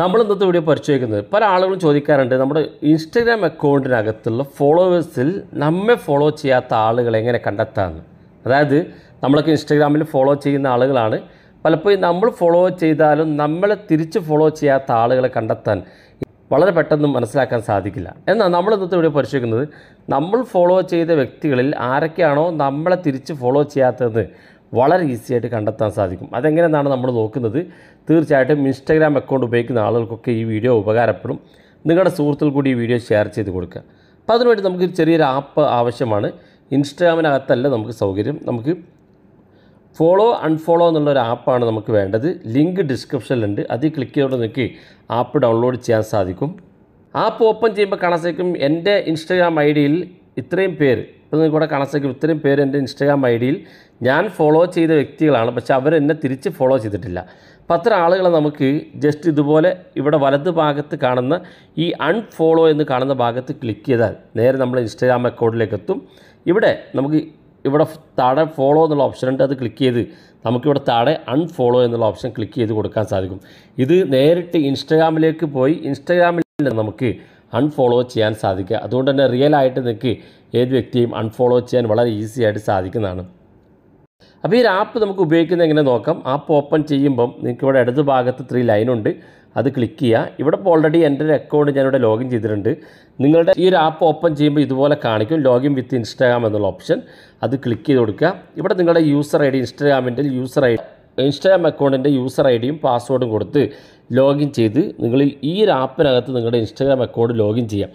നമ്മൾ ഇന്നത്തെ വീഡിയോ പരിശോധിക്കുന്നത് പല ആളുകളും ചോദിക്കാറുണ്ട് നമ്മുടെ ഇൻസ്റ്റഗ്രാം അക്കൗണ്ടിനകത്തുള്ള ഫോളോവേഴ്സിൽ നമ്മെ ഫോളോ ചെയ്യാത്ത ആളുകളെ എങ്ങനെ കണ്ടെത്താമെന്ന് അതായത് നമ്മളൊക്കെ ഇൻസ്റ്റഗ്രാമിൽ ഫോളോ ചെയ്യുന്ന ആളുകളാണ് പലപ്പോഴും നമ്മൾ ഫോളോ ചെയ്താലും നമ്മളെ തിരിച്ച് ഫോളോ ചെയ്യാത്ത ആളുകളെ കണ്ടെത്താൻ വളരെ പെട്ടെന്ന് മനസ്സിലാക്കാൻ സാധിക്കില്ല എന്നാൽ നമ്മൾ ഇന്നത്തെ വീഡിയോ പരിശോധിക്കുന്നത് നമ്മൾ ഫോളോ ചെയ്ത വ്യക്തികളിൽ ആരൊക്കെയാണോ നമ്മളെ തിരിച്ച് ഫോളോ ചെയ്യാത്തതെന്ന് വളരെ ഈസി ആയിട്ട് കണ്ടെത്താൻ സാധിക്കും അതെങ്ങനെയെന്നാണ് നമ്മൾ നോക്കുന്നത് തീർച്ചയായിട്ടും ഇൻസ്റ്റാഗ്രാം അക്കൗണ്ട് ഉപയോഗിക്കുന്ന ആളുകൾക്കൊക്കെ ഈ വീഡിയോ ഉപകാരപ്പെടും നിങ്ങളുടെ സുഹൃത്തുക്കൾ കൂടി ഈ വീഡിയോ ഷെയർ ചെയ്ത് കൊടുക്കുക അപ്പോൾ അതിനുവേണ്ടി നമുക്ക് ചെറിയൊരു ആപ്പ് ആവശ്യമാണ് ഇൻസ്റ്റാഗ്രാമിനകത്തല്ല നമുക്ക് സൗകര്യം നമുക്ക് ഫോളോ അൺഫോളോ എന്നുള്ള ഒരു ആപ്പാണ് നമുക്ക് വേണ്ടത് ലിങ്ക് ഡിസ്ക്രിപ്ഷനിലുണ്ട് അതിൽ ക്ലിക്ക് ചെയ്തുകൊണ്ട് നിങ്ങൾക്ക് ആപ്പ് ഡൗൺലോഡ് ചെയ്യാൻ സാധിക്കും ആപ്പ് ഓപ്പൺ ചെയ്യുമ്പോൾ കാണാൻ സാധിക്കും എൻ്റെ ഇൻസ്റ്റാഗ്രാം ഐ ഡിയിൽ ഇത്രയും പേര് ഇപ്പോൾ നിങ്ങൾ കൂടെ കാണാൻ ഇത്രയും പേര് എൻ്റെ ഇൻസ്റ്റാഗ്രാം ഐ ഡിയിൽ ഞാൻ ഫോളോ ചെയ്ത വ്യക്തികളാണ് പക്ഷേ അവരെന്നെ തിരിച്ച് ഫോളോ ചെയ്തിട്ടില്ല അപ്പം അത്ര ആളുകളെ നമുക്ക് ജസ്റ്റ് ഇതുപോലെ ഇവിടെ വലത് ഭാഗത്ത് കാണുന്ന ഈ അൺഫോളോ എന്ന് കാണുന്ന ഭാഗത്ത് ക്ലിക്ക് ചെയ്താൽ നേരെ നമ്മൾ ഇൻസ്റ്റാഗ്രാം അക്കൗണ്ടിലേക്ക് എത്തും ഇവിടെ നമുക്ക് ഇവിടെ താഴെ ഫോളോ എന്നുള്ള ഓപ്ഷൻ ഉണ്ട് അത് ക്ലിക്ക് ചെയ്ത് നമുക്കിവിടെ താഴെ അൺഫോളോ എന്നുള്ള ഓപ്ഷൻ ക്ലിക്ക് ചെയ്ത് കൊടുക്കാൻ സാധിക്കും ഇത് നേരിട്ട് ഇൻസ്റ്റാഗ്രാമിലേക്ക് പോയി ഇൻസ്റ്റാഗ്രാമിൽ നമുക്ക് അൺഫോളോ ചെയ്യാൻ സാധിക്കുക അതുകൊണ്ട് തന്നെ റിയൽ ആയിട്ട് നിങ്ങൾക്ക് ഏത് വ്യക്തിയും അൺഫോളോ ചെയ്യാൻ വളരെ ഈസി ആയിട്ട് സാധിക്കുന്നതാണ് അപ്പോൾ ഈ ആപ്പ് നമുക്ക് ഉപയോഗിക്കുന്നത് എങ്ങനെ നോക്കാം ആപ്പ് ഓപ്പൺ ചെയ്യുമ്പം നിങ്ങൾക്ക് ഇവിടെ ഇടത് ഭാഗത്ത് ത്രീ ലൈനുണ്ട് അത് ക്ലിക്ക് ചെയ്യുക ഇവിടെ ഇപ്പോൾ ഓൾറെഡി എൻ്റെ ഒരു അക്കൗണ്ട് ഞാനിവിടെ ലോഗിൻ ചെയ്തിട്ടുണ്ട് നിങ്ങളുടെ ഈ ഒരു ആപ്പ് ഓപ്പൺ ചെയ്യുമ്പോൾ ഇതുപോലെ കാണിക്കും ലോഗിൻ വിത്ത് ഇൻസ്റ്റാഗ്രാം എന്നുള്ള ഓപ്ഷൻ അത് ക്ലിക്ക് ചെയ്ത് കൊടുക്കുക ഇവിടെ നിങ്ങളുടെ യൂസർ ഐ ഡി ഇൻസ്റ്റാഗ്രാമിൻ്റെ യൂസർ ഐ ഇൻസ്റ്റാഗ്രാം അക്കൗണ്ടിൻ്റെ യൂസർ ഐ ഡിയും പാസ്വേഡും കൊടുത്ത് ലോഗിൻ ചെയ്ത് നിങ്ങൾ ഈ ഒരു ആപ്പിനകത്ത് നിങ്ങളുടെ ഇൻസ്റ്റാഗ്രാം അക്കൗണ്ട് ലോഗിൻ ചെയ്യാം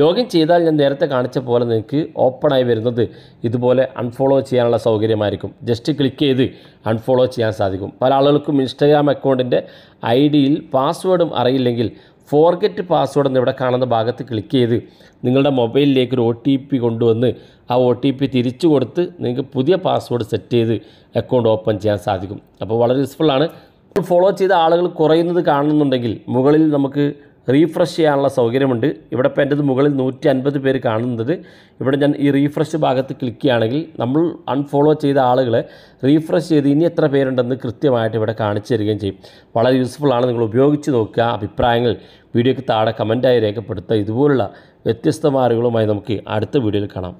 ലോഗിൻ ചെയ്താൽ ഞാൻ നേരത്തെ കാണിച്ച പോലെ നിങ്ങൾക്ക് ഓപ്പണായി വരുന്നത് ഇതുപോലെ അൺഫോളോ ചെയ്യാനുള്ള സൗകര്യമായിരിക്കും ജസ്റ്റ് ക്ലിക്ക് ചെയ്ത് അൺഫോളോ ചെയ്യാൻ സാധിക്കും പല ആളുകൾക്കും ഇൻസ്റ്റാഗ്രാം അക്കൗണ്ടിൻ്റെ ഐ ഡിയിൽ പാസ്വേഡും അറിയില്ലെങ്കിൽ ഫോർഗെറ്റ് പാസ്വേഡ് എന്ന് ഇവിടെ കാണുന്ന ഭാഗത്ത് ക്ലിക്ക് ചെയ്ത് നിങ്ങളുടെ മൊബൈലിലേക്ക് ഒരു ഒ ടി പി കൊണ്ടുവന്ന് ആ ഒ ടി പി തിരിച്ചു കൊടുത്ത് നിങ്ങൾക്ക് പുതിയ പാസ്വേഡ് സെറ്റ് ചെയ്ത് അക്കൗണ്ട് ഓപ്പൺ ചെയ്യാൻ സാധിക്കും അപ്പോൾ വളരെ യൂസ്ഫുള്ളാണ് ഫോളോ ചെയ്ത ആളുകൾ കുറയുന്നത് കാണുന്നുണ്ടെങ്കിൽ മുകളിൽ നമുക്ക് റീഫ്രഷ് ചെയ്യാനുള്ള സൗകര്യമുണ്ട് ഇവിടെ ഇപ്പോൾ എൻ്റെത് മുകളിൽ നൂറ്റി അൻപത് പേര് കാണുന്നത് ഇവിടെ ഞാൻ ഈ റീഫ്രഷ് ഭാഗത്ത് ക്ലിക്ക് ചെയ്യുകയാണെങ്കിൽ നമ്മൾ അൺഫോളോ ചെയ്ത ആളുകളെ റീഫ്രഷ് ചെയ്ത് ഇനി എത്ര പേരുണ്ടെന്ന് കൃത്യമായിട്ട് ഇവിടെ കാണിച്ചു തരികയും ചെയ്യും വളരെ യൂസ്ഫുൾ ആണ് നിങ്ങൾ ഉപയോഗിച്ച് നോക്കുക അഭിപ്രായങ്ങൾ വീഡിയോയ്ക്ക് താഴെ കമൻറ്റായി രേഖപ്പെടുത്തുക ഇതുപോലുള്ള വ്യത്യസ്തമായ നമുക്ക് അടുത്ത വീഡിയോയിൽ കാണാം